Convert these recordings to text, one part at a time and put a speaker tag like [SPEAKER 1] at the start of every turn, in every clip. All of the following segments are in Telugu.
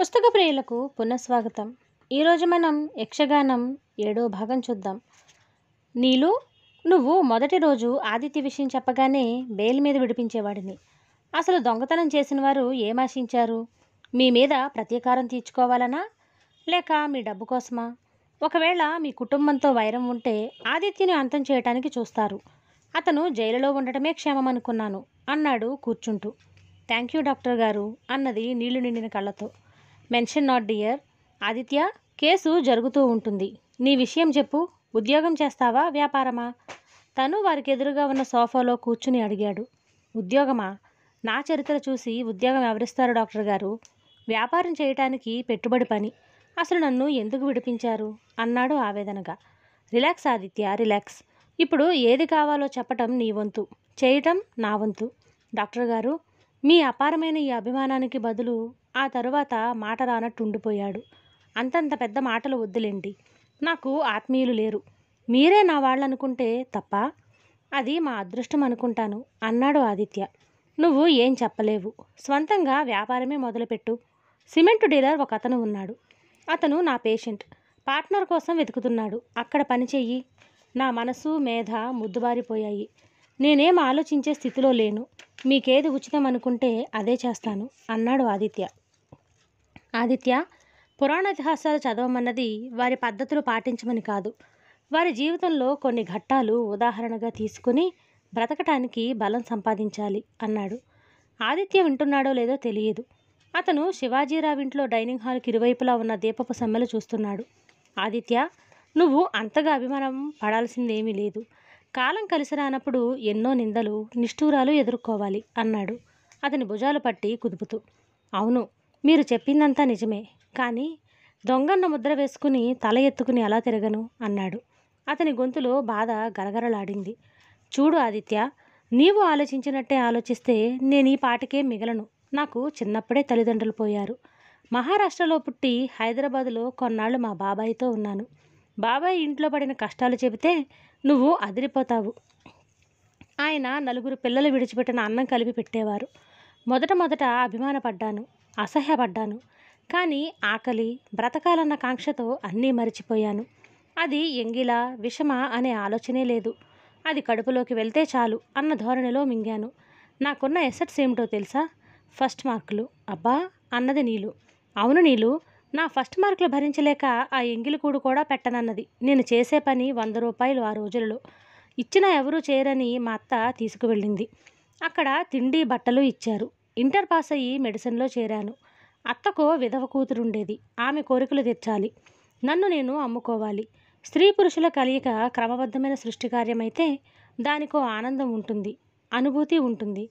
[SPEAKER 1] పుస్తక ప్రియులకు పునఃస్వాగతం ఈరోజు మనం యక్షగానం ఏడో భాగం చూద్దాం నీలు నువ్వు మొదటి రోజు ఆదిత్య విషయం చెప్పగానే బెయిల్ మీద విడిపించేవాడిని అసలు దొంగతనం చేసిన వారు ఏమాశించారు మీ మీద ప్రతీకారం తీర్చుకోవాలనా లేక మీ డబ్బు కోసమా ఒకవేళ మీ కుటుంబంతో వైరం ఉంటే ఆదిత్యని అంతం చేయటానికి చూస్తారు అతను జైలులో ఉండటమే క్షేమం అనుకున్నాను అన్నాడు కూర్చుంటూ థ్యాంక్ యూ డాక్టర్ గారు అన్నది నీళ్లు నిండిన కళ్ళతో mention not dear Aditya case జరుగుతూ ఉంటుంది నీ విషయం చెప్పు ఉద్యోగం చేస్తావా వ్యాపారమా తను వారికి ఎదురుగా ఉన్న సోఫాలో కూర్చుని అడిగాడు ఉద్యోగమా నా చరిత్ర చూసి ఉద్యోగం ఎవరిస్తారు డాక్టర్ గారు వ్యాపారం చేయటానికి పెట్టుబడి పని అసలు నన్ను ఎందుకు విడిపించారు అన్నాడు ఆవేదనగా రిలాక్స్ ఆదిత్య రిలాక్స్ ఇప్పుడు ఏది కావాలో చెప్పటం నీ వంతు చేయటం నా వంతు డాక్టర్ గారు మీ అపారమైన ఈ అభిమానానికి బదులు ఆ తరువాత మాట రానట్టు ఉండిపోయాడు అంతంత పెద్ద మాటలు వద్దులేండి నాకు ఆత్మీయులు లేరు మీరే నా వాళ్ళనుకుంటే తప్ప అది మా అదృష్టం అనుకుంటాను అన్నాడు ఆదిత్య నువ్వు ఏం చెప్పలేవు స్వంతంగా వ్యాపారమే మొదలుపెట్టు సిమెంట్ డీలర్ ఒక అతను ఉన్నాడు అతను నా పేషెంట్ పార్ట్నర్ కోసం వెతుకుతున్నాడు అక్కడ పనిచేయి నా మనసు మేధ ముద్దుబారిపోయాయి నేనేం ఆలోచించే స్థితిలో లేను మీకేది ఉచితం అనుకుంటే అదే చేస్తాను అన్నాడు ఆదిత్య ఆదిత్య ఇతిహాసాలు చదవమన్నది వారి పద్ధతులు పాటించమని కాదు వారి జీవితంలో కొన్ని ఘట్టాలు ఉదాహరణగా తీసుకుని బ్రతకటానికి బలం సంపాదించాలి అన్నాడు ఆదిత్య వింటున్నాడో లేదో తెలియదు అతను శివాజీరావు ఇంట్లో డైనింగ్ హాల్కి ఇరువైపులా ఉన్న దీపపు సమ్మెలు చూస్తున్నాడు ఆదిత్య నువ్వు అంతగా అభిమానం పడాల్సిందేమీ లేదు కాలం కలిసి రానప్పుడు ఎన్నో నిందలు నిష్ఠూరాలు ఎదుర్కోవాలి అన్నాడు అతని భుజాలు పట్టి కుదుపుతూ అవును మీరు చెప్పిందంతా నిజమే కానీ దొంగన్న ముద్ర వేసుకుని తల ఎత్తుకుని అలా తిరగను అన్నాడు అతని గొంతులో బాధ గరగరలాడింది చూడు ఆదిత్య నీవు ఆలోచించినట్టే ఆలోచిస్తే నేను ఈ పాటకే మిగలను నాకు చిన్నప్పుడే తల్లిదండ్రులు పోయారు మహారాష్ట్రలో పుట్టి హైదరాబాదులో కొన్నాళ్ళు మా బాబాయ్తో ఉన్నాను బాబాయ్ ఇంట్లో పడిన కష్టాలు చెబితే నువ్వు అదిరిపోతావు ఆయన నలుగురు పిల్లలు విడిచిపెట్టిన అన్నం కలిపి పెట్టేవారు మొదట మొదట అభిమానపడ్డాను అసహ్యపడ్డాను కానీ ఆకలి బ్రతకాలన్న కాంక్షతో అన్నీ మరిచిపోయాను అది ఎంగిలా విషమా అనే ఆలోచనే లేదు అది కడుపులోకి వెళ్తే చాలు అన్న ధోరణిలో మింగాను నాకున్న ఎసెట్స్ ఏమిటో తెలుసా ఫస్ట్ మార్కులు అబ్బా అన్నది నీలు అవును నీలు నా ఫస్ట్ మార్కులు భరించలేక ఆ ఎంగిలికూడు కూడా పెట్టనన్నది నేను చేసే పని వంద రూపాయలు ఆ రోజులలో ఇచ్చినా ఎవరూ చేయరని మా అత్త తీసుకువెళ్ళింది అక్కడ తిండి బట్టలు ఇచ్చారు ఇంటర్ పాస్ అయ్యి మెడిసిన్లో చేరాను అత్తకు విధవ కూతురుండేది ఆమె కోరికలు తెచ్చాలి నన్ను నేను అమ్ముకోవాలి స్త్రీ పురుషుల కలయిక క్రమబద్ధమైన సృష్టి కార్యమైతే దానికో ఆనందం ఉంటుంది అనుభూతి ఉంటుంది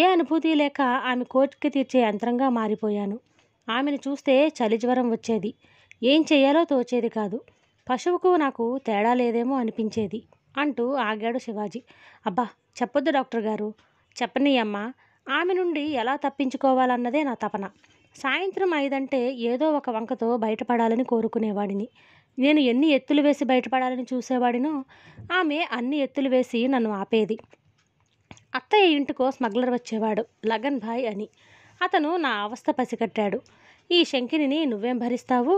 [SPEAKER 1] ఏ అనుభూతి లేక ఆమె కోరిక తీర్చే యంత్రంగా మారిపోయాను ఆమెను చూస్తే చలి జ్వరం వచ్చేది ఏం చేయాలో తోచేది కాదు పశువుకు నాకు తేడా లేదేమో అనిపించేది అంటూ ఆగాడు శివాజీ అబ్బా చెప్పొద్దు డాక్టర్ గారు అమ్మ ఆమె నుండి ఎలా తప్పించుకోవాలన్నదే నా తపన సాయంత్రం ఐదంటే ఏదో ఒక వంకతో బయటపడాలని కోరుకునేవాడిని నేను ఎన్ని ఎత్తులు వేసి బయటపడాలని చూసేవాడినో ఆమె అన్ని ఎత్తులు వేసి నన్ను ఆపేది అత్తయ్య ఇంటికో స్మగ్లర్ వచ్చేవాడు లగన్ భాయ్ అని అతను నా అవస్థ పసిగట్టాడు ఈ శంకిని నువ్వేం భరిస్తావు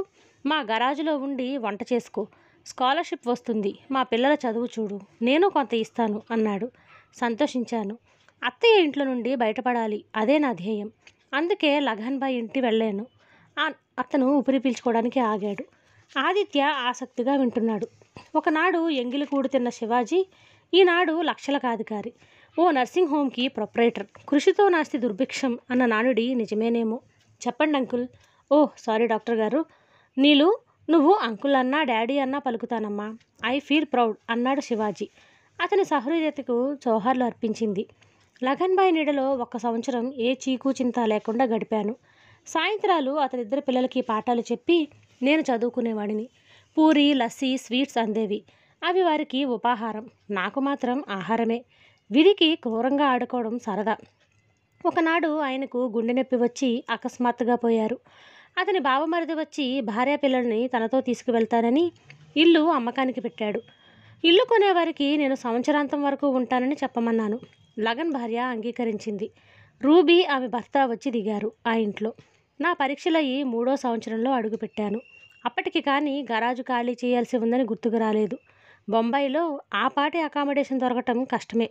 [SPEAKER 1] మా గరాజులో ఉండి వంట చేసుకో స్కాలర్షిప్ వస్తుంది మా పిల్లల చదువు చూడు నేను కొంత ఇస్తాను అన్నాడు సంతోషించాను అత్తయ్య ఇంట్లో నుండి బయటపడాలి అదే నా ధ్యేయం అందుకే లఘన్బాయ్ ఇంటి వెళ్ళాను అతను ఊపిరి పీల్చుకోవడానికి ఆగాడు ఆదిత్య ఆసక్తిగా వింటున్నాడు ఒకనాడు ఎంగిలి కూడుతున్న శివాజీ ఈనాడు లక్షల ఓ నర్సింగ్ హోమ్కి ప్రొపరేటర్ కృషితో నాస్తి దుర్భిక్షం అన్న నానుడి నిజమేనేమో చెప్పండి అంకుల్ ఓ సారీ డాక్టర్ గారు నీళ్ళు నువ్వు అంకుల్ అన్నా డాడీ అన్నా పలుకుతానమ్మా ఐ ఫీల్ ప్రౌడ్ అన్నాడు శివాజీ అతని సహృదయతకు జోహార్లు అర్పించింది లగన్బాయి నీడలో ఒక సంవత్సరం ఏ చీకు చింత లేకుండా గడిపాను సాయంత్రాలు అతనిద్దరు పిల్లలకి పాఠాలు చెప్పి నేను చదువుకునేవాడిని పూరి లస్సీ స్వీట్స్ అందేవి అవి వారికి ఉపాహారం నాకు మాత్రం ఆహారమే విధికి క్రూరంగా ఆడుకోవడం సరదా ఒకనాడు ఆయనకు గుండె నొప్పి వచ్చి అకస్మాత్తుగా పోయారు అతని బావమరిది వచ్చి భార్య పిల్లల్ని తనతో తీసుకువెళ్తానని ఇల్లు అమ్మకానికి పెట్టాడు ఇల్లు కొనేవారికి నేను సంవత్సరాంతం వరకు ఉంటానని చెప్పమన్నాను లగన్ భార్య అంగీకరించింది రూబీ ఆమె భర్త వచ్చి దిగారు ఆ ఇంట్లో నా పరీక్షలయ్యి మూడో సంవత్సరంలో అడుగుపెట్టాను అప్పటికి కానీ గరాజు ఖాళీ చేయాల్సి ఉందని గుర్తుకు రాలేదు బొంబాయిలో ఆ పాటి అకామిడేషన్ దొరకటం కష్టమే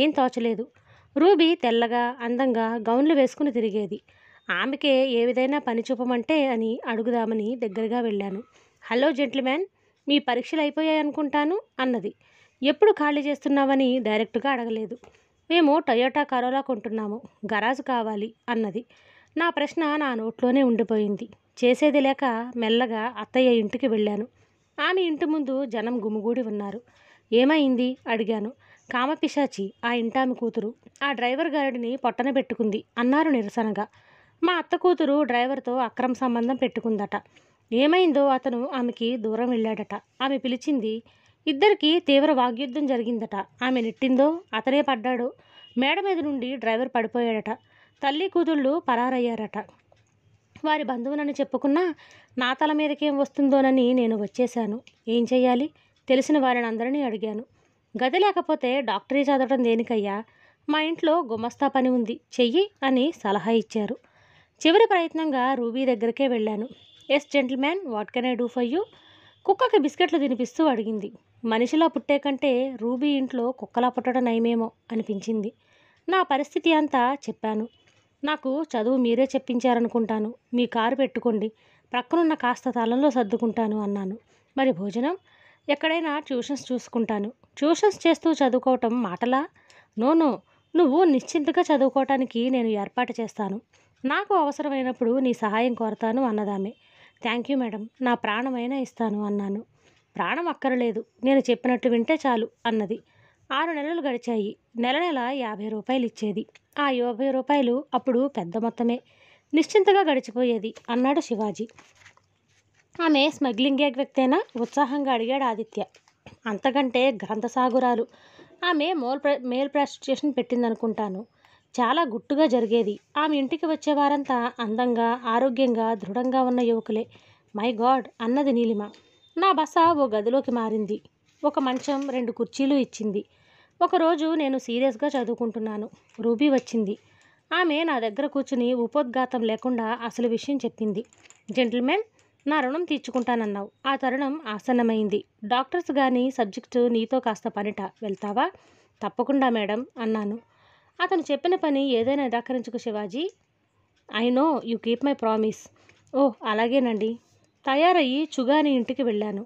[SPEAKER 1] ఏం తోచలేదు రూబీ తెల్లగా అందంగా గౌన్లు వేసుకుని తిరిగేది ఆమెకే ఏ విధైనా పని చూపమంటే అని అడుగుదామని దగ్గరగా వెళ్ళాను హలో జెంట్ల్మ్యాన్ మీ పరీక్షలు అయిపోయాయనుకుంటాను అన్నది ఎప్పుడు ఖాళీ చేస్తున్నావని డైరెక్ట్గా అడగలేదు మేము టయోటా కరోలా కొంటున్నాము గరాజు కావాలి అన్నది నా ప్రశ్న నా నోట్లోనే ఉండిపోయింది చేసేది లేక మెల్లగా అత్తయ్య ఇంటికి వెళ్ళాను ఆమె ఇంటి ముందు జనం గుమిగూడి ఉన్నారు ఏమైంది అడిగాను కామపిశాచి ఆ ఇంటామి కూతురు ఆ డ్రైవర్ గారిని పొట్టన పెట్టుకుంది అన్నారు నిరసనగా మా అత్త కూతురు డ్రైవర్తో అక్రమ సంబంధం పెట్టుకుందట ఏమైందో అతను ఆమెకి దూరం వెళ్ళాడట ఆమె పిలిచింది ఇద్దరికి తీవ్ర వాగ్యుద్ధం జరిగిందట ఆమె నెట్టిందో అతనే పడ్డాడు మేడ మీద నుండి డ్రైవర్ పడిపోయాడట తల్లి కూతుళ్ళు పరారయ్యారట వారి బంధువునని చెప్పుకున్నా నా తల మీదకేం వస్తుందోనని నేను వచ్చేశాను ఏం చెయ్యాలి తెలిసిన వారిని అందరినీ అడిగాను గది లేకపోతే డాక్టరీ చదవడం దేనికయ్యా మా ఇంట్లో గుమస్తా పని ఉంది చెయ్యి అని సలహా ఇచ్చారు చివరి ప్రయత్నంగా రూబీ దగ్గరికే వెళ్ళాను yes gentleman what can I do for you కుక్కకి బిస్కెట్లు తినిపిస్తూ అడిగింది మనిషిలా పుట్టే కంటే రూబీ ఇంట్లో కుక్కలా పుట్టడం నయమేమో అనిపించింది నా పరిస్థితి అంతా చెప్పాను నాకు చదువు మీరే చెప్పించారనుకుంటాను మీ కారు పెట్టుకోండి ప్రక్కనున్న కాస్త తాళంలో సర్దుకుంటాను అన్నాను మరి భోజనం ఎక్కడైనా ట్యూషన్స్ చూసుకుంటాను ట్యూషన్స్ చేస్తూ చదువుకోవటం మాటలా నోను నువ్వు నిశ్చింతగా చదువుకోవటానికి నేను ఏర్పాటు చేస్తాను నాకు అవసరమైనప్పుడు నీ సహాయం కోరతాను అన్నదామె థ్యాంక్ యూ మేడం నా ప్రాణమైనా ఇస్తాను అన్నాను ప్రాణం అక్కరలేదు నేను చెప్పినట్టు వింటే చాలు అన్నది ఆరు నెలలు గడిచాయి నెల నెల యాభై రూపాయలు ఇచ్చేది ఆ యాభై రూపాయలు అప్పుడు పెద్ద మొత్తమే నిశ్చింతగా గడిచిపోయేది అన్నాడు శివాజీ ఆమె స్మగ్లింగ్ గ్యాగ్ వ్యక్తైనా ఉత్సాహంగా అడిగాడు ఆదిత్య అంతకంటే గ్రంథసాగురాలు ఆమె మోల్ మేల్ ప్రాస్టిట్యూషన్ పెట్టిందనుకుంటాను చాలా గుట్టుగా జరిగేది ఆమె ఇంటికి వచ్చేవారంతా అందంగా ఆరోగ్యంగా దృఢంగా ఉన్న యువకులే మై గాడ్ అన్నది నీలిమ నా బస ఓ గదిలోకి మారింది ఒక మంచం రెండు కుర్చీలు ఇచ్చింది ఒకరోజు నేను సీరియస్గా చదువుకుంటున్నాను రూబీ వచ్చింది ఆమె నా దగ్గర కూర్చుని ఉపోద్ఘాతం లేకుండా అసలు విషయం చెప్పింది జెంటిల్మెన్ నా రుణం తీర్చుకుంటానన్నావు ఆ తరుణం ఆసన్నమైంది డాక్టర్స్ కానీ సబ్జెక్టు నీతో కాస్త పనిట వెళ్తావా తప్పకుండా మేడం అన్నాను అతను చెప్పిన పని ఏదైనా నిరాకరించుకు Shivaji I know you keep my promise ఓ అలాగేనండి తయారయ్యి చుగాని ఇంటికి వెళ్ళాను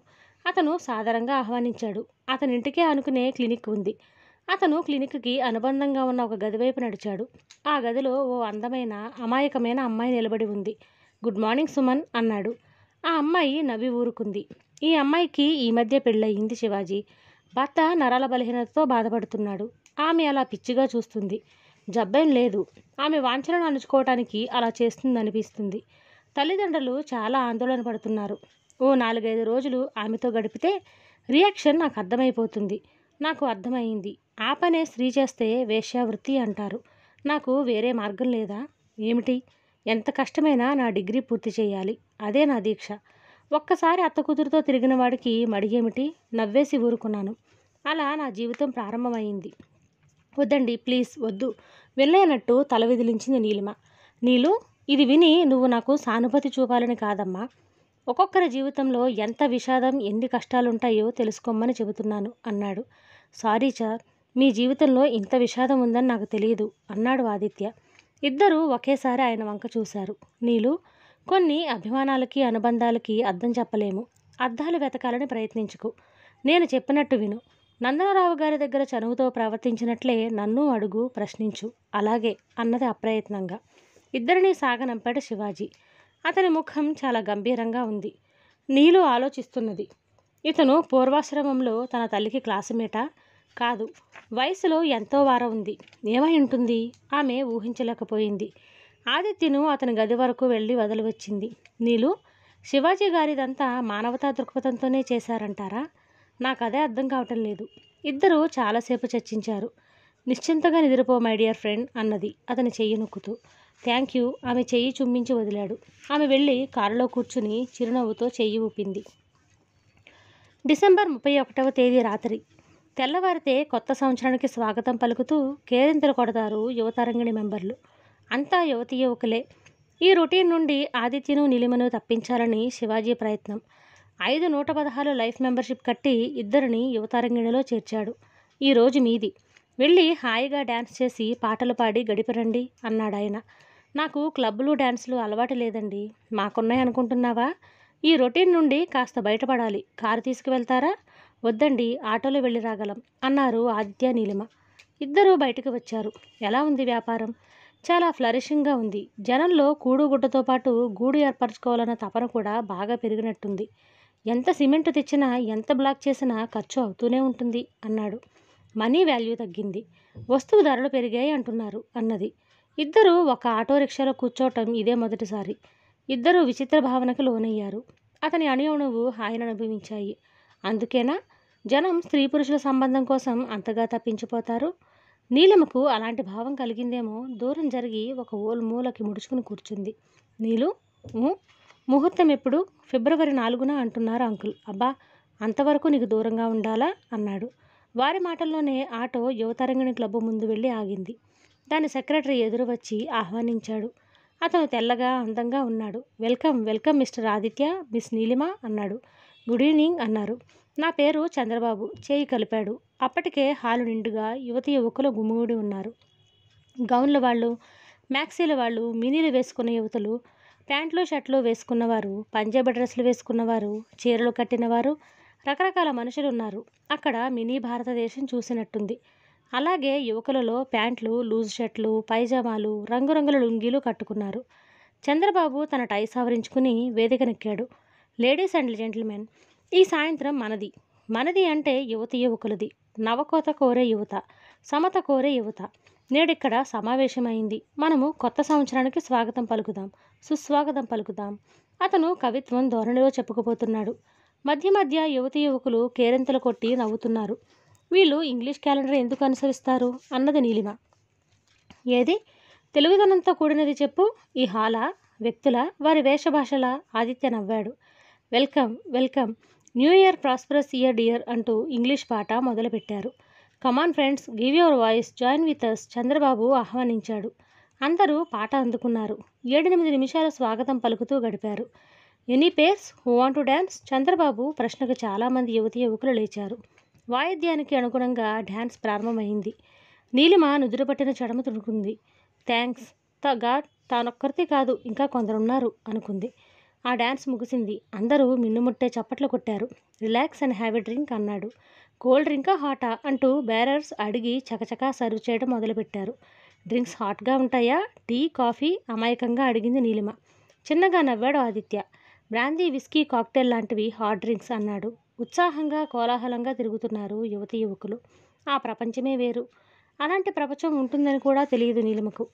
[SPEAKER 1] అతను సాధారణంగా ఆహ్వానించాడు అతని ఇంటికే అనుకునే క్లినిక్ ఉంది అతను క్లినిక్కి అనుబంధంగా ఉన్న ఒక గది వైపు నడిచాడు ఆ గదిలో ఓ అందమైన అమాయకమైన అమ్మాయి నిలబడి ఉంది గుడ్ మార్నింగ్ సుమన్ అన్నాడు ఆ అమ్మాయి నవ్వి ఊరుకుంది ఈ అమ్మాయికి ఈ మధ్య పెళ్ళయింది శివాజీ భర్త నరాల బలహీనతతో బాధపడుతున్నాడు ఆమె అలా పిచ్చిగా చూస్తుంది జబ్బేం లేదు ఆమె వాంఛనను అణుచుకోవటానికి అలా చేస్తుందనిపిస్తుంది తల్లిదండ్రులు చాలా ఆందోళన పడుతున్నారు ఓ నాలుగైదు రోజులు ఆమెతో గడిపితే రియాక్షన్ నాకు అర్థమైపోతుంది నాకు అర్థమైంది ఆ పనే స్త్రీ చేస్తే వేశ్యావృత్తి అంటారు నాకు వేరే మార్గం లేదా ఏమిటి ఎంత కష్టమైనా నా డిగ్రీ పూర్తి చేయాలి అదే నా దీక్ష ఒక్కసారి అత్త కూతురుతో తిరిగిన వాడికి మడిగేమిటి నవ్వేసి ఊరుకున్నాను అలా నా జీవితం ప్రారంభమైంది వద్దండి ప్లీజ్ వద్దు వెళ్ళేనట్టు తల విదిలించింది నీలిమ నీలు ఇది విని నువ్వు నాకు సానుభూతి చూపాలని కాదమ్మా ఒక్కొక్కరి జీవితంలో ఎంత విషాదం ఎన్ని కష్టాలుంటాయో తెలుసుకోమని చెబుతున్నాను అన్నాడు సారీ సార్ మీ జీవితంలో ఇంత విషాదం ఉందని నాకు తెలియదు అన్నాడు ఆదిత్య ఇద్దరూ ఒకేసారి ఆయన వంక చూశారు నీలు కొన్ని అభిమానాలకి అనుబంధాలకి అర్థం చెప్పలేము అర్థాలు వెతకాలని ప్రయత్నించుకు నేను చెప్పినట్టు విను నందనరావు గారి దగ్గర చనువుతో ప్రవర్తించినట్లే నన్ను అడుగు ప్రశ్నించు అలాగే అన్నది అప్రయత్నంగా ఇద్దరిని సాగనంపాడు శివాజీ అతని ముఖం చాలా గంభీరంగా ఉంది నీలు ఆలోచిస్తున్నది ఇతను పూర్వాశ్రమంలో తన తల్లికి క్లాసుమేటా కాదు వయసులో ఎంతో వార ఉంది ఏమై ఉంటుంది ఆమె ఊహించలేకపోయింది ఆదిత్యను అతని గది వరకు వెళ్ళి వచ్చింది నీలు శివాజీ గారిదంతా మానవతా దృక్పథంతోనే చేశారంటారా నాకు అదే అర్థం కావటం లేదు ఇద్దరూ చాలాసేపు చర్చించారు నిశ్చింతగా నిద్రపో మై డియర్ ఫ్రెండ్ అన్నది అతని చెయ్యి నొక్కుతూ థ్యాంక్ యూ ఆమె చెయ్యి చుంబించి వదిలాడు ఆమె వెళ్ళి కారులో కూర్చుని చిరునవ్వుతో చెయ్యి ఊపింది డిసెంబర్ ముప్పై ఒకటవ తేదీ రాత్రి తెల్లవారితే కొత్త సంవత్సరానికి స్వాగతం పలుకుతూ కేరింతలు కొడతారు యువతరంగిణి మెంబర్లు అంతా యువతి యువకులే ఈ రొటీన్ నుండి ఆదిత్యను నిలిమను తప్పించాలని శివాజీ ప్రయత్నం ఐదు నూట పదహారు లైఫ్ మెంబర్షిప్ కట్టి ఇద్దరిని యువతరంగిణిలో చేర్చాడు ఈరోజు మీది వెళ్ళి హాయిగా డ్యాన్స్ చేసి పాటలు పాడి గడిపరండి అన్నాడు ఆయన నాకు క్లబ్బులు డ్యాన్సులు అలవాటు లేదండి మాకున్నాయి అనుకుంటున్నావా ఈ రొటీన్ నుండి కాస్త బయటపడాలి కారు తీసుకువెళ్తారా వద్దండి ఆటోలో వెళ్ళి రాగలం అన్నారు ఆదిత్య నీలిమ ఇద్దరూ బయటకు వచ్చారు ఎలా ఉంది వ్యాపారం చాలా ఫ్లరిషింగ్గా ఉంది జనంలో కూడుగుడ్డతో పాటు గూడు ఏర్పరచుకోవాలన్న తపన కూడా బాగా పెరిగినట్టుంది ఎంత సిమెంట్ తెచ్చినా ఎంత బ్లాక్ చేసినా ఖర్చు అవుతూనే ఉంటుంది అన్నాడు మనీ వాల్యూ తగ్గింది వస్తువు ధరలు పెరిగాయి అంటున్నారు అన్నది ఇద్దరూ ఒక ఆటో రిక్షాలో కూర్చోవటం ఇదే మొదటిసారి ఇద్దరూ విచిత్ర భావనకు లోనయ్యారు అతని అణువుణువు హాయిని అనుభవించాయి అందుకేనా జనం స్త్రీ పురుషుల సంబంధం కోసం అంతగా తప్పించిపోతారు నీలముకు అలాంటి భావం కలిగిందేమో దూరం జరిగి ఒక ఓల్ మూలకి ముడుచుకుని కూర్చుంది నీలు ముహూర్తం ఎప్పుడు ఫిబ్రవరి నాలుగున అంటున్నారు అంకుల్ అబ్బా అంతవరకు నీకు దూరంగా ఉండాలా అన్నాడు వారి మాటల్లోనే ఆటో యువతరంగిణి క్లబ్ ముందు వెళ్ళి ఆగింది దాని సెక్రటరీ ఎదురు వచ్చి ఆహ్వానించాడు అతను తెల్లగా అందంగా ఉన్నాడు welcome welcome mister Aditya miss Neelima అన్నాడు గుడ్ ఈవినింగ్ అన్నారు నా పేరు చంద్రబాబు చేయి కలిపాడు అప్పటికే హాలు నిండుగా యువతి యువకులు గుమిగూడి ఉన్నారు గౌన్ల వాళ్ళు మ్యాక్సీల వాళ్ళు మినీలు వేసుకున్న యువతులు ప్యాంట్లు షర్ట్లు వేసుకున్నవారు పంజాబీ డ్రెస్సులు వేసుకున్నవారు చీరలు కట్టినవారు రకరకాల మనుషులు ఉన్నారు అక్కడ మినీ భారతదేశం చూసినట్టుంది అలాగే యువకులలో ప్యాంట్లు లూజ్ షర్ట్లు పైజామాలు రంగురంగుల లుంగీలు కట్టుకున్నారు చంద్రబాబు తన టై సవరించుకుని వేదికనెక్కాడు లేడీస్ అండ్ జెంటిల్మెన్ ఈ సాయంత్రం మనది మనది అంటే యువతి యువకులది నవకోత కోరే యువత సమత కోరే యువత నేడిక్కడ సమావేశమైంది మనము కొత్త సంవత్సరానికి స్వాగతం పలుకుదాం సుస్వాగతం పలుకుదాం అతను కవిత్వం ధోరణిలో చెప్పుకుపోతున్నాడు మధ్య మధ్య యువతి యువకులు కేరింతలు కొట్టి నవ్వుతున్నారు వీళ్ళు ఇంగ్లీష్ క్యాలెండర్ ఎందుకు అనుసరిస్తారు అన్నది నీలిమ ఏది తెలుగుదనంతో కూడినది చెప్పు ఈ హాల వ్యక్తుల వారి వేషభాషల ఆదిత్య నవ్వాడు welcome welcome new year prosperous year dear అంటూ ఇంగ్లీష్ పాట మొదలుపెట్టారు come on friends give your voice join with us Chandrababu ఆహ్వానించాడు అందరూ పాట అందుకున్నారు ఏడెనిమిది నిమిషాల స్వాగతం పలుకుతూ గడిపారు any pairs who want to dance Chandrababu ప్రశ్నకు చాలామంది యువతి యువకులు లేచారు వాయిద్యానికి అనుగుణంగా డ్యాన్స్ ప్రారంభమైంది నీలిమ నుదురుపట్టిన చడమ తుడుకుంది థ్యాంక్స్ త గాడ్ తానొక్కరితే కాదు ఇంకా కొందరున్నారు అనుకుంది ఆ డ్యాన్స్ ముగిసింది అందరూ మిన్నుముట్టే చప్పట్లు కొట్టారు రిలాక్స్ అండ్ హ్యాబీ డ్రింక్ అన్నాడు కోల్డ్ డ్రింకా హాటా అంటూ బ్యారర్స్ అడిగి చకచకా సర్వ్ చేయడం మొదలుపెట్టారు డ్రింక్స్ హాట్గా ఉంటాయా టీ కాఫీ అమాయకంగా అడిగింది నీలిమ చిన్నగా నవ్వాడు ఆదిత్య బ్రాందీ విస్కీ కాక్టైల్ లాంటివి హాట్ డ్రింక్స్ అన్నాడు ఉత్సాహంగా కోలాహలంగా తిరుగుతున్నారు యువతి యువకులు ఆ ప్రపంచమే వేరు అలాంటి ప్రపంచం ఉంటుందని కూడా తెలియదు నీలిమకు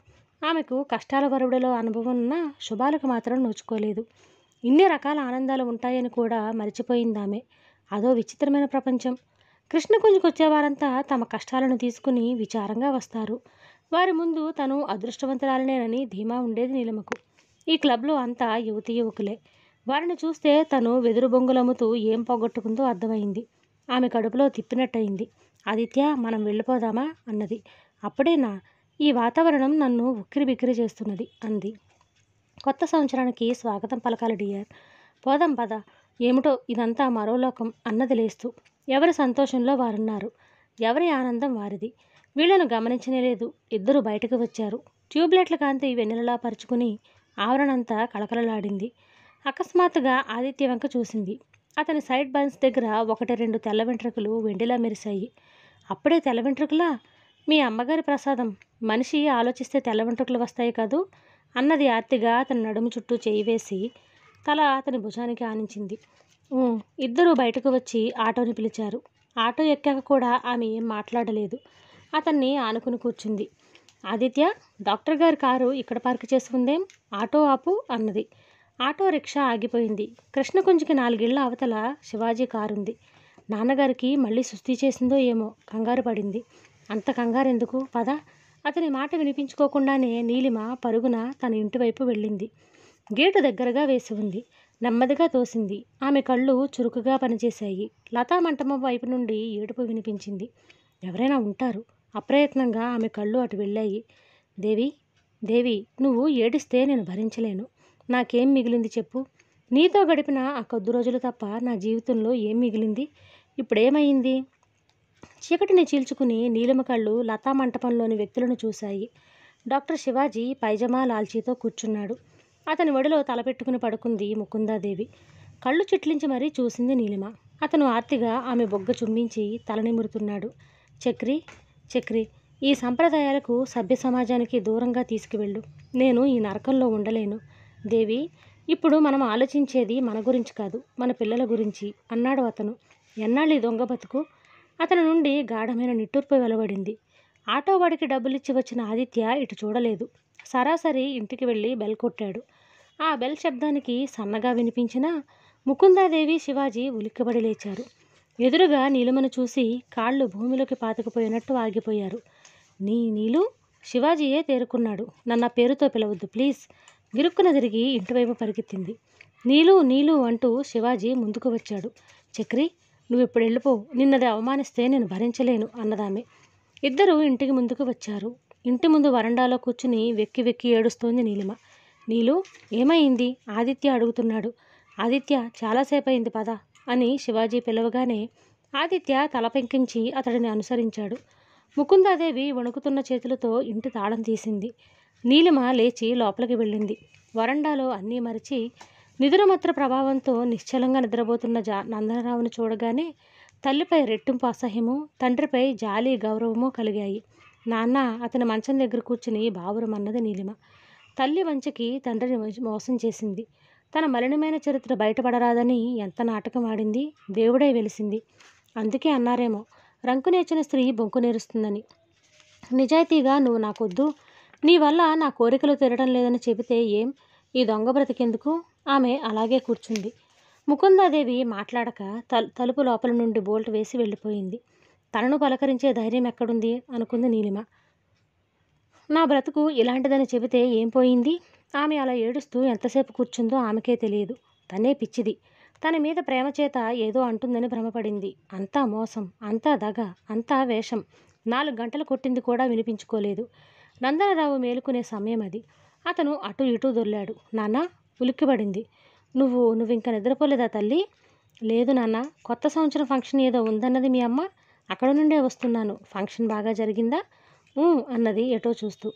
[SPEAKER 1] ఆమెకు కష్టాల వరవడలో అనుభవం ఉన్న శుభాలకు మాత్రం నోచుకోలేదు ఇన్ని రకాల ఆనందాలు ఉంటాయని కూడా మరిచిపోయిందామె అదో విచిత్రమైన ప్రపంచం కృష్ణకుంజుకు వచ్చేవారంతా తమ కష్టాలను తీసుకుని విచారంగా వస్తారు వారి ముందు తను అదృష్టవంతురాలనేనని ధీమా ఉండేది నీలమకు ఈ క్లబ్లో అంతా యువతి యువకులే వారిని చూస్తే తను వెదురు బొంగులమ్ముతూ ఏం పోగొట్టుకుందో అర్థమైంది ఆమె కడుపులో తిప్పినట్టయింది ఆదిత్య మనం వెళ్ళిపోదామా అన్నది అప్పుడేనా ఈ వాతావరణం నన్ను ఉక్కిరి బిక్కిరి చేస్తున్నది అంది కొత్త సంవత్సరానికి స్వాగతం పలకాలి డియర్ పోదాం పద ఏమిటో ఇదంతా మరో లోకం అన్నది లేస్తూ ఎవరి సంతోషంలో వారున్నారు ఎవరి ఆనందం వారిది వీళ్లను లేదు ఇద్దరు బయటకు వచ్చారు ట్యూబ్లైట్ల కాంతి వెన్నెలలా పరుచుకుని ఆవరణంతా కళకళలాడింది అకస్మాత్తుగా ఆదిత్య వెంక చూసింది అతని సైడ్ బన్స్ దగ్గర ఒకటి రెండు తెల్ల వెంట్రుకలు వెండిలా మెరిశాయి అప్పుడే తెల్ల వెంట్రుకలా మీ అమ్మగారి ప్రసాదం మనిషి ఆలోచిస్తే తెల్ల వెంట్రుకలు వస్తాయి కాదు అన్నది ఆర్తిగా అతని నడుము చుట్టూ చేయి వేసి తల అతని భుజానికి ఆనించింది ఇద్దరూ బయటకు వచ్చి ఆటోని పిలిచారు ఆటో ఎక్కాక కూడా ఆమె ఏం మాట్లాడలేదు అతన్ని ఆనుకుని కూర్చుంది ఆదిత్య డాక్టర్ గారి కారు ఇక్కడ పార్క్ చేసుకుందేం ఆటో ఆపు అన్నది ఆటో రిక్షా ఆగిపోయింది కృష్ణకుంజికి నాలుగేళ్ల అవతల శివాజీ కారుంది నాన్నగారికి మళ్ళీ సుస్థి చేసిందో ఏమో కంగారు పడింది అంత కంగారు ఎందుకు పద అతని మాట వినిపించుకోకుండానే నీలిమ పరుగున తన ఇంటివైపు వెళ్ళింది గేటు దగ్గరగా వేసి ఉంది నెమ్మదిగా తోసింది ఆమె కళ్ళు చురుకుగా పనిచేశాయి లతా మంటపం వైపు నుండి ఏడుపు వినిపించింది ఎవరైనా ఉంటారు అప్రయత్నంగా ఆమె కళ్ళు అటు వెళ్ళాయి దేవి దేవి నువ్వు ఏడిస్తే నేను భరించలేను నాకేం మిగిలింది చెప్పు నీతో గడిపిన ఆ కొద్ది రోజులు తప్ప నా జీవితంలో ఏం మిగిలింది ఇప్పుడేమైంది చీకటిని చీల్చుకుని నీలిమకళ్ళు లతా మంటపంలోని వ్యక్తులను చూశాయి డాక్టర్ శివాజీ పైజమా లాల్చీతో కూర్చున్నాడు అతని ఒడిలో తలపెట్టుకుని పడుకుంది ముకుందాదేవి కళ్ళు చిట్లించి మరీ చూసింది నీలిమ అతను ఆర్తిగా ఆమె బొగ్గ చుంబించి తలనిమురుతున్నాడు చక్రి చక్రి ఈ సంప్రదాయాలకు సభ్య సమాజానికి దూరంగా తీసుకువెళ్ళు నేను ఈ నరకంలో ఉండలేను దేవి ఇప్పుడు మనం ఆలోచించేది మన గురించి కాదు మన పిల్లల గురించి అన్నాడు అతను ఎన్నాళ్ళు దొంగ బతుకు అతని నుండి గాఢమైన నిట్టూర్పు వెలువడింది డబ్బులు డబ్బులిచ్చి వచ్చిన ఆదిత్య ఇటు చూడలేదు సరాసరి ఇంటికి వెళ్ళి బెల్ కొట్టాడు ఆ బెల్ శబ్దానికి సన్నగా వినిపించిన ముకుందాదేవి శివాజీ ఉలిక్కబడి లేచారు ఎదురుగా నీలుమను చూసి కాళ్ళు భూమిలోకి పాతకపోయినట్టు ఆగిపోయారు నీ నీలు శివాజీయే తేరుకున్నాడు నన్న పేరుతో పిలవద్దు ప్లీజ్ గిరుక్కున తిరిగి ఇంటివైపు పరిగెత్తింది నీలు నీలు అంటూ శివాజీ ముందుకు వచ్చాడు చక్రి నువ్వు ఇప్పుడు వెళ్ళిపోవు నిన్నది అవమానిస్తే నేను భరించలేను అన్నదామె ఇద్దరూ ఇంటికి ముందుకు వచ్చారు ఇంటి ముందు వరండాలో కూర్చుని వెక్కి వెక్కి ఏడుస్తోంది నీలిమ నీలు ఏమైంది ఆదిత్య అడుగుతున్నాడు ఆదిత్య చాలాసేపు అయింది పద అని శివాజీ పిలవగానే ఆదిత్య తల పెంకించి అతడిని అనుసరించాడు ముకుందాదేవి వణుకుతున్న చేతులతో ఇంటి తాళం తీసింది నీలిమ లేచి లోపలికి వెళ్ళింది వరండాలో అన్నీ మరిచి నిద్రమత్ర ప్రభావంతో నిశ్చలంగా నిద్రపోతున్న జా నందనరావును చూడగానే తల్లిపై రెట్టింపు అసహ్యము తండ్రిపై జాలి గౌరవము కలిగాయి నాన్న అతని మంచం దగ్గర కూర్చుని అన్నది నీలిమ తల్లి మంచికి తండ్రిని మోసం చేసింది తన మలినమైన చరిత్ర బయటపడరాదని ఎంత నాటకం ఆడింది దేవుడే వెలిసింది అందుకే అన్నారేమో రంకు నేర్చిన స్త్రీ బొంకు నేరుస్తుందని నిజాయితీగా నువ్వు నాకొద్దు నీ వల్ల నా కోరికలు తీరడం లేదని చెబితే ఏం ఈ దొంగ బ్రతికెందుకు ఆమె అలాగే కూర్చుంది ముకుందాదేవి మాట్లాడక తలుపు లోపల నుండి బోల్ట్ వేసి వెళ్ళిపోయింది తనను పలకరించే ధైర్యం ఎక్కడుంది అనుకుంది నీలిమ నా బ్రతుకు ఇలాంటిదని చెబితే ఏం పోయింది ఆమె అలా ఏడుస్తూ ఎంతసేపు కూర్చుందో ఆమెకే తెలియదు తనే పిచ్చిది తన మీద ప్రేమ చేత ఏదో అంటుందని భ్రమపడింది అంతా మోసం అంతా దగ అంతా వేషం నాలుగు గంటలు కొట్టింది కూడా వినిపించుకోలేదు నందనరావు మేలుకునే సమయం అది అతను అటు ఇటు దొర్లాడు నాన్న ఉలిక్కిపడింది నువ్వు నువ్వు ఇంకా నిద్రపోలేదా తల్లి లేదు నాన్న కొత్త సంవత్సరం ఫంక్షన్ ఏదో ఉందన్నది మీ అమ్మ అక్కడ నుండే వస్తున్నాను ఫంక్షన్ బాగా జరిగిందా అన్నది ఎటో చూస్తూ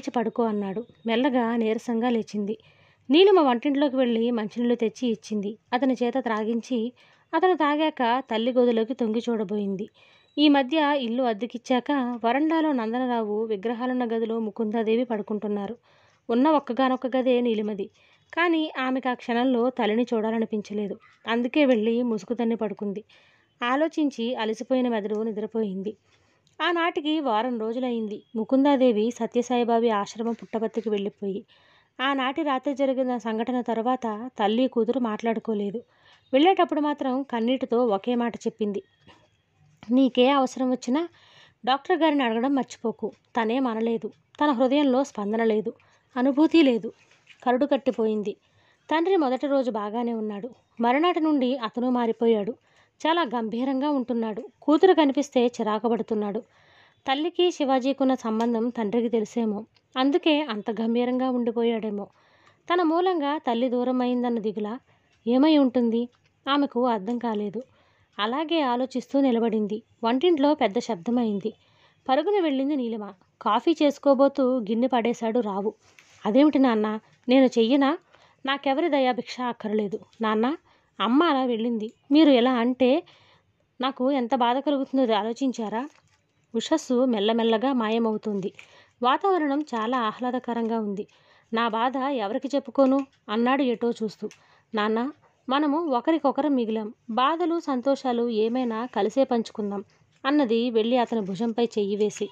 [SPEAKER 1] ఇచ్చి పడుకో అన్నాడు మెల్లగా నీరసంగా లేచింది మా వంటింట్లోకి వెళ్ళి మంచినీళ్ళు తెచ్చి ఇచ్చింది అతని చేత త్రాగించి అతను తాగాక తల్లి గోదులోకి తొంగి చూడబోయింది ఈ మధ్య ఇల్లు అద్దెకిచ్చాక వరండాలో నందనరావు విగ్రహాలున్న గదిలో ముకుందాదేవి పడుకుంటున్నారు ఉన్న ఒక్కగానొక్క గదే నీలిమది కానీ ఆమెకు ఆ క్షణంలో తల్లిని చూడాలనిపించలేదు అందుకే వెళ్ళి ముసుగుతన్ని పడుకుంది ఆలోచించి అలసిపోయిన మెదడు నిద్రపోయింది ఆనాటికి వారం రోజులైంది ముకుందాదేవి సత్యసాయిబాబి ఆశ్రమం పుట్టబత్తికి వెళ్ళిపోయి ఆనాటి రాత్రి జరిగిన సంఘటన తర్వాత తల్లి కూతురు మాట్లాడుకోలేదు వెళ్ళేటప్పుడు మాత్రం కన్నీటితో ఒకే మాట చెప్పింది నీకే అవసరం వచ్చినా డాక్టర్ గారిని అడగడం మర్చిపోకు తనే మనలేదు తన హృదయంలో స్పందన లేదు అనుభూతి లేదు కరుడు కట్టిపోయింది తండ్రి మొదటి రోజు బాగానే ఉన్నాడు మరణాటి నుండి అతను మారిపోయాడు చాలా గంభీరంగా ఉంటున్నాడు కూతురు కనిపిస్తే చిరాకు పడుతున్నాడు తల్లికి శివాజీకున్న సంబంధం తండ్రికి తెలిసేమో అందుకే అంత గంభీరంగా ఉండిపోయాడేమో తన మూలంగా తల్లి దూరం అయిందన్న దిగుల ఏమై ఉంటుంది ఆమెకు అర్థం కాలేదు అలాగే ఆలోచిస్తూ నిలబడింది వంటింట్లో పెద్ద శబ్దమైంది పరుగున వెళ్ళింది నీలిమ కాఫీ చేసుకోబోతూ గిన్నె పడేశాడు రావు అదేమిటి నాన్న నేను చెయ్యనా నాకెవరి దయాభిక్ష అక్కర్లేదు నాన్న అమ్మ అలా వెళ్ళింది మీరు ఎలా అంటే నాకు ఎంత బాధ కలుగుతుందో ఆలోచించారా ఉషస్సు మెల్లమెల్లగా మాయమవుతుంది వాతావరణం చాలా ఆహ్లాదకరంగా ఉంది నా బాధ ఎవరికి చెప్పుకోను అన్నాడు ఎటో చూస్తూ నాన్న మనము ఒకరికొకరు మిగిలాం బాధలు సంతోషాలు ఏమైనా కలిసే పంచుకుందాం అన్నది వెళ్ళి అతని భుజంపై చెయ్యి వేసి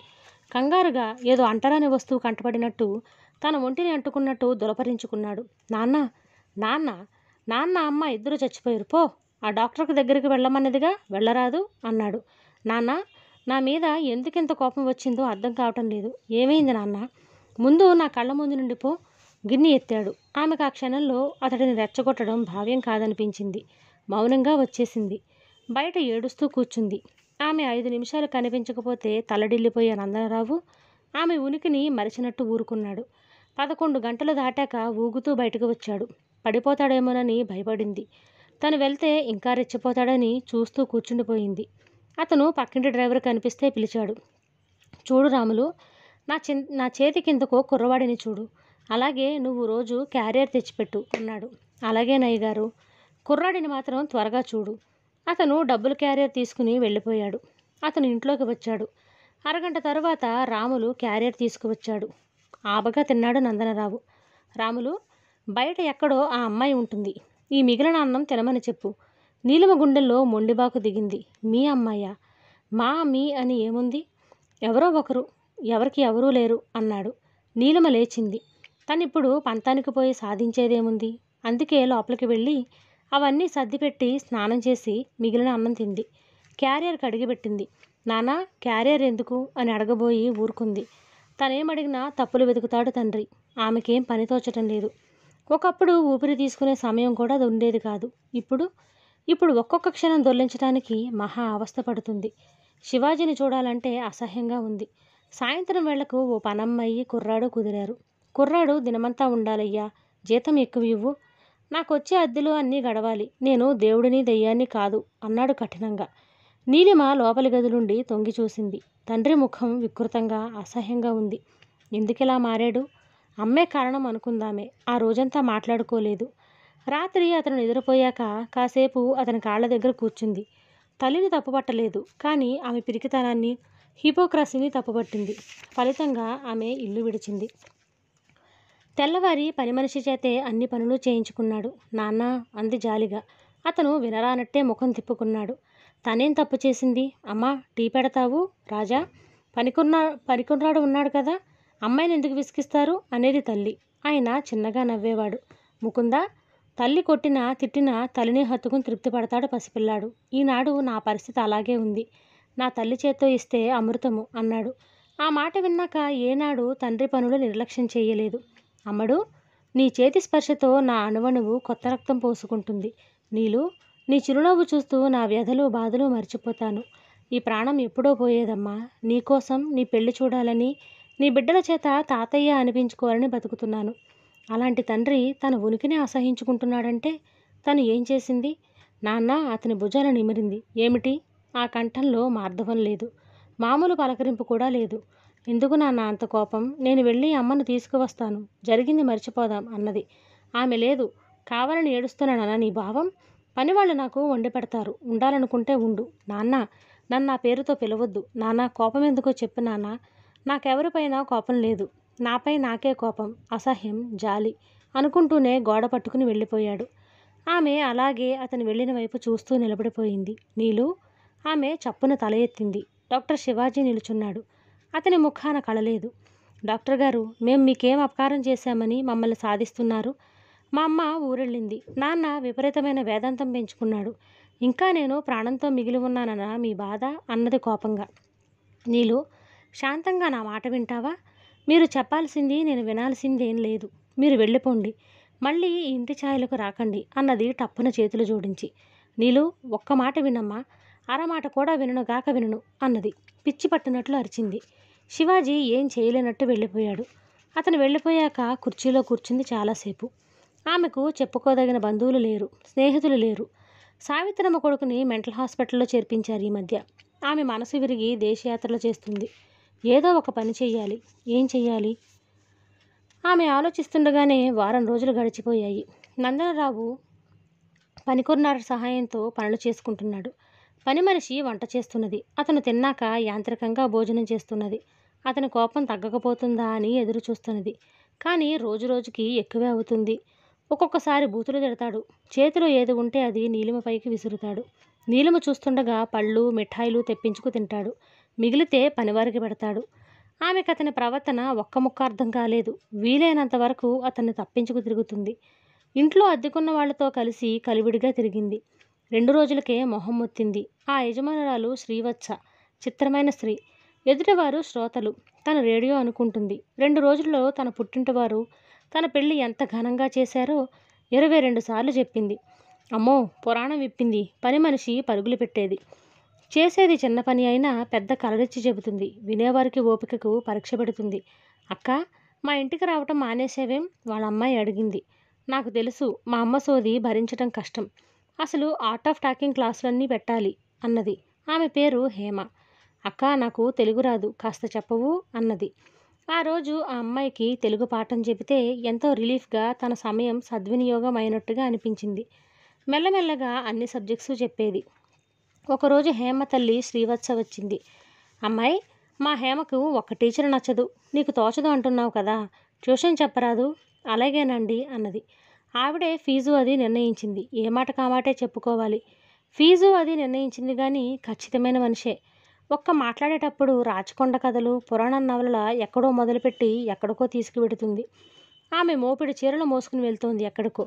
[SPEAKER 1] కంగారుగా ఏదో అంటరాని వస్తువు కంటపడినట్టు తన ఒంటిని అంటుకున్నట్టు దొలపరించుకున్నాడు నాన్న నాన్న నాన్న అమ్మ ఇద్దరు చచ్చిపోయారు పో ఆ డాక్టర్కి దగ్గరికి వెళ్ళమన్నదిగా వెళ్ళరాదు అన్నాడు నాన్న నా మీద ఎందుకింత కోపం వచ్చిందో అర్థం కావటం లేదు ఏమైంది నాన్న ముందు నా కళ్ళ ముందు నుండి పో ఎత్తాడు ఆమెకు ఆ క్షణంలో అతడిని రెచ్చగొట్టడం భావ్యం కాదనిపించింది మౌనంగా వచ్చేసింది బయట ఏడుస్తూ కూర్చుంది ఆమె ఐదు నిమిషాలు కనిపించకపోతే తలడిల్లిపోయే నందనరావు ఆమె ఉనికిని మరిచినట్టు ఊరుకున్నాడు పదకొండు గంటలు దాటాక ఊగుతూ బయటకు వచ్చాడు పడిపోతాడేమోనని భయపడింది తను వెళ్తే ఇంకా రెచ్చిపోతాడని చూస్తూ కూర్చుండిపోయింది అతను పక్కింటి డ్రైవర్ కనిపిస్తే పిలిచాడు చూడు రాములు నా చి నా చేతి కిందకు కుర్రవాడిని చూడు అలాగే నువ్వు రోజు క్యారియర్ తెచ్చిపెట్టు అన్నాడు అలాగే నయ్య గారు కుర్రాడిని మాత్రం త్వరగా చూడు అతను డబ్బుల క్యారియర్ తీసుకుని వెళ్ళిపోయాడు అతను ఇంట్లోకి వచ్చాడు అరగంట తర్వాత రాములు క్యారియర్ తీసుకువచ్చాడు ఆబగా తిన్నాడు నందనరావు రాములు బయట ఎక్కడో ఆ అమ్మాయి ఉంటుంది ఈ మిగిలిన అన్నం తినమని చెప్పు నీలిమ గుండెల్లో మొండిబాకు దిగింది మీ అమ్మాయ మా మీ అని ఏముంది ఎవరో ఒకరు ఎవరికి ఎవరూ లేరు అన్నాడు నీలిమ లేచింది తనిప్పుడు పంతానికి పోయి సాధించేదేముంది అందుకే లోపలికి వెళ్ళి అవన్నీ సర్దిపెట్టి స్నానం చేసి మిగిలిన అన్నం తింది క్యారియర్ కడిగిపెట్టింది నాన్న క్యారియర్ ఎందుకు అని అడగబోయి ఊరుకుంది తనేమడిగినా తప్పులు వెతుకుతాడు తండ్రి ఆమెకేం పని తోచటం లేదు ఒకప్పుడు ఊపిరి తీసుకునే సమయం కూడా అది ఉండేది కాదు ఇప్పుడు ఇప్పుడు ఒక్కొక్క క్షణం దొల్లించడానికి మహా అవస్థ పడుతుంది శివాజీని చూడాలంటే అసహ్యంగా ఉంది సాయంత్రం వేళకు ఓ పనమ్మయ్యి కుర్రాడు కుదిరారు కుర్రాడు దినమంతా ఉండాలయ్యా జీతం ఎక్కువ ఇవ్వు నాకు వచ్చే అద్దెలు అన్నీ గడవాలి నేను దేవుడిని దెయ్యాన్ని కాదు అన్నాడు కఠినంగా నీలిమ లోపలి గది నుండి తొంగి చూసింది తండ్రి ముఖం వికృతంగా అసహ్యంగా ఉంది ఎందుకిలా మారాడు అమ్మే కారణం అనుకుందామే ఆ రోజంతా మాట్లాడుకోలేదు రాత్రి అతను నిద్రపోయాక కాసేపు అతని కాళ్ళ దగ్గర కూర్చుంది తల్లిని తప్పుపట్టలేదు కానీ ఆమె పిరికితనాన్ని హిపోక్రసీని తప్పుపట్టింది ఫలితంగా ఆమె ఇల్లు విడిచింది తెల్లవారి పని మనిషి చేతే అన్ని పనులు చేయించుకున్నాడు నాన్న అంది జాలిగా అతను వినరానట్టే ముఖం తిప్పుకున్నాడు తనేం తప్పు చేసింది అమ్మా టీ పెడతావు రాజా పనికున్న పనికున్నాడు ఉన్నాడు కదా అమ్మాయిని ఎందుకు విసిగిస్తారు అనేది తల్లి ఆయన చిన్నగా నవ్వేవాడు ముకుందా తల్లి కొట్టినా తిట్టినా తల్లిని హత్తుకుని తృప్తి పడతాడు పసిపిల్లాడు ఈనాడు నా పరిస్థితి అలాగే ఉంది నా తల్లి చేత్తో ఇస్తే అమృతము అన్నాడు ఆ మాట విన్నాక ఏనాడు తండ్రి పనులు నిర్లక్ష్యం చేయలేదు అమ్మడు నీ చేతి స్పర్శతో నా అణువణువు కొత్త రక్తం పోసుకుంటుంది నీలు నీ చిరునవ్వు చూస్తూ నా వ్యధలు బాధలు మర్చిపోతాను ఈ ప్రాణం ఎప్పుడో పోయేదమ్మా నీకోసం నీ పెళ్లి చూడాలని నీ బిడ్డల చేత తాతయ్య అనిపించుకోవాలని బతుకుతున్నాను అలాంటి తండ్రి తన ఉనికిని అసహించుకుంటున్నాడంటే తను ఏం చేసింది నాన్న అతని భుజాల నిమిరింది ఏమిటి ఆ కంఠంలో మార్ధవం లేదు మామూలు పలకరింపు కూడా లేదు ఎందుకు నాన్న అంత కోపం నేను వెళ్ళి అమ్మను తీసుకువస్తాను జరిగింది మర్చిపోదాం అన్నది ఆమె లేదు కావాలని ఏడుస్తున్నానా నీ భావం పనివాళ్ళు నాకు వండి పెడతారు ఉండాలనుకుంటే ఉండు నాన్న నన్ను నా పేరుతో పిలవద్దు నాన్న కోపం ఎందుకో చెప్పు నాన్న నాకెవరిపైన కోపం లేదు నాపై నాకే కోపం అసహ్యం జాలి అనుకుంటూనే గోడ పట్టుకుని వెళ్ళిపోయాడు ఆమె అలాగే అతను వెళ్ళిన వైపు చూస్తూ నిలబడిపోయింది నీలు ఆమె చప్పున తల ఎత్తింది డాక్టర్ శివాజీ నిలుచున్నాడు అతని ముఖాన కళలేదు డాక్టర్ గారు మేము మీకేం అపకారం చేశామని మమ్మల్ని సాధిస్తున్నారు మా అమ్మ ఊరెళ్ళింది నాన్న విపరీతమైన వేదాంతం పెంచుకున్నాడు ఇంకా నేను ప్రాణంతో మిగిలి ఉన్నానన్నా మీ బాధ అన్నది కోపంగా నీలో శాంతంగా నా మాట వింటావా మీరు చెప్పాల్సింది నేను వినాల్సిందేం లేదు మీరు వెళ్ళిపోండి మళ్ళీ ఈ ఇంటి ఛాయలకు రాకండి అన్నది టప్పున చేతులు జోడించి నీలు ఒక్క మాట వినమ్మా అరమాట కూడా వినను గాక వినను అన్నది పిచ్చి పట్టినట్లు అరిచింది శివాజీ ఏం చేయలేనట్టు వెళ్ళిపోయాడు అతను వెళ్ళిపోయాక కుర్చీలో కూర్చుంది చాలాసేపు ఆమెకు చెప్పుకోదగిన బంధువులు లేరు స్నేహితులు లేరు సావిత్రమ్మ కొడుకుని మెంటల్ హాస్పిటల్లో చేర్పించారు ఈ మధ్య ఆమె మనసు విరిగి దేశయాత్రలు చేస్తుంది ఏదో ఒక పని చేయాలి ఏం చేయాలి ఆమె ఆలోచిస్తుండగానే వారం రోజులు గడిచిపోయాయి నందనరావు పనికొన్నారు సహాయంతో పనులు చేసుకుంటున్నాడు పని మనిషి వంట చేస్తున్నది అతను తిన్నాక యాంత్రికంగా భోజనం చేస్తున్నది అతని కోపం తగ్గకపోతుందా అని ఎదురు చూస్తున్నది కానీ రోజు రోజుకి ఎక్కువే అవుతుంది ఒక్కొక్కసారి బూతులు తిడతాడు చేతిలో ఏది ఉంటే అది నీలిమపైకి విసురుతాడు నీలిమ చూస్తుండగా పళ్ళు మిఠాయిలు తెప్పించుకు తింటాడు మిగిలితే పనివారికి పెడతాడు ఆమెకు అతని ప్రవర్తన ఒక్క ముక్క అర్థం కాలేదు వీలైనంత వరకు అతన్ని తప్పించుకు తిరుగుతుంది ఇంట్లో అద్దెకున్న వాళ్లతో కలిసి కలివిడిగా తిరిగింది రెండు రోజులకే మొహం మొత్తింది ఆ యజమానురాలు శ్రీవత్స చిత్రమైన స్త్రీ ఎదుటివారు శ్రోతలు తన రేడియో అనుకుంటుంది రెండు రోజుల్లో తన పుట్టింటివారు తన పెళ్లి ఎంత ఘనంగా చేశారో ఇరవై రెండు సార్లు చెప్పింది అమ్మో పురాణం విప్పింది పని మనిషి పరుగులు పెట్టేది చేసేది చిన్న పని అయినా పెద్ద కలరిచ్చి చెబుతుంది వినేవారికి ఓపికకు పరీక్ష పెడుతుంది అక్క మా ఇంటికి రావటం మానేసేవేం వాళ్ళ అమ్మాయి అడిగింది నాకు తెలుసు మా అమ్మ సోది భరించడం కష్టం అసలు ఆర్ట్ ఆఫ్ టాకింగ్ క్లాసులన్నీ పెట్టాలి అన్నది ఆమె పేరు హేమ అక్క నాకు తెలుగు రాదు కాస్త చెప్పవు అన్నది ఆ రోజు ఆ అమ్మాయికి తెలుగు పాఠం చెబితే ఎంతో రిలీఫ్గా తన సమయం సద్వినియోగం అయినట్టుగా అనిపించింది మెల్లమెల్లగా అన్ని సబ్జెక్ట్స్ చెప్పేది ఒకరోజు హేమ తల్లి శ్రీవత్స వచ్చింది అమ్మాయి మా హేమకు ఒక టీచర్ నచ్చదు నీకు తోచదు అంటున్నావు కదా ట్యూషన్ చెప్పరాదు అలాగేనండి అన్నది ఆవిడే ఫీజు అది నిర్ణయించింది ఏ మాట కామాటే చెప్పుకోవాలి ఫీజు అది నిర్ణయించింది కానీ ఖచ్చితమైన మనిషే ఒక్క మాట్లాడేటప్పుడు రాచకొండ కథలు పురాణ నవలల ఎక్కడో మొదలుపెట్టి ఎక్కడికో తీసుకువెడుతుంది ఆమె మోపిడి చీరలు మోసుకుని వెళ్తోంది ఎక్కడికో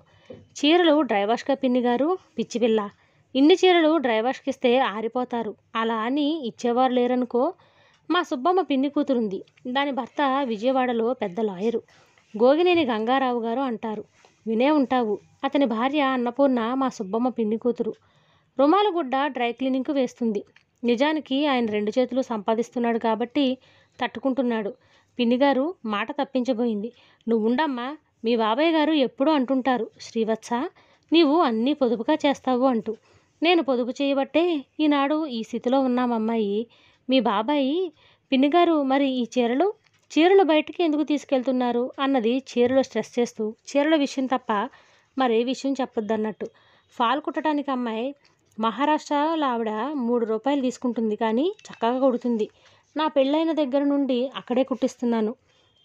[SPEAKER 1] చీరలు డ్రైవర్స్గా పిన్ని గారు పిచ్చిపిల్ల ఇన్ని చీరలు డ్రైవర్స్కి ఇస్తే ఆరిపోతారు అలా అని ఇచ్చేవారు లేరనుకో మా సుబ్బమ్మ పిన్ని కూతురుంది దాని భర్త విజయవాడలో పెద్ద లాయరు గోగినేని గంగారావు గారు అంటారు వినే ఉంటావు అతని భార్య అన్నపూర్ణ మా సుబ్బమ్మ పిన్ని కూతురు రుమాలుగుడ్డ డ్రై క్లీనింగ్కు వేస్తుంది నిజానికి ఆయన రెండు చేతులు సంపాదిస్తున్నాడు కాబట్టి తట్టుకుంటున్నాడు పిన్నిగారు మాట తప్పించబోయింది నువ్వుండమ్మా మీ బాబాయ్ గారు ఎప్పుడూ అంటుంటారు శ్రీవత్స నీవు అన్నీ పొదుపుగా చేస్తావు అంటూ నేను పొదుపు చేయబట్టే ఈనాడు ఈ స్థితిలో ఉన్నామమ్మాయి మీ బాబాయి పిన్నిగారు మరి ఈ చీరలు చీరలు బయటికి ఎందుకు తీసుకెళ్తున్నారు అన్నది చీరలో స్ట్రెస్ చేస్తూ చీరల విషయం తప్ప మరే విషయం చెప్పొద్దన్నట్టు ఫాల్ కుట్టడానికి అమ్మాయి మహారాష్ట్రలో ఆవిడ మూడు రూపాయలు తీసుకుంటుంది కానీ చక్కగా కొడుతుంది నా పెళ్ళైన దగ్గర నుండి అక్కడే కుట్టిస్తున్నాను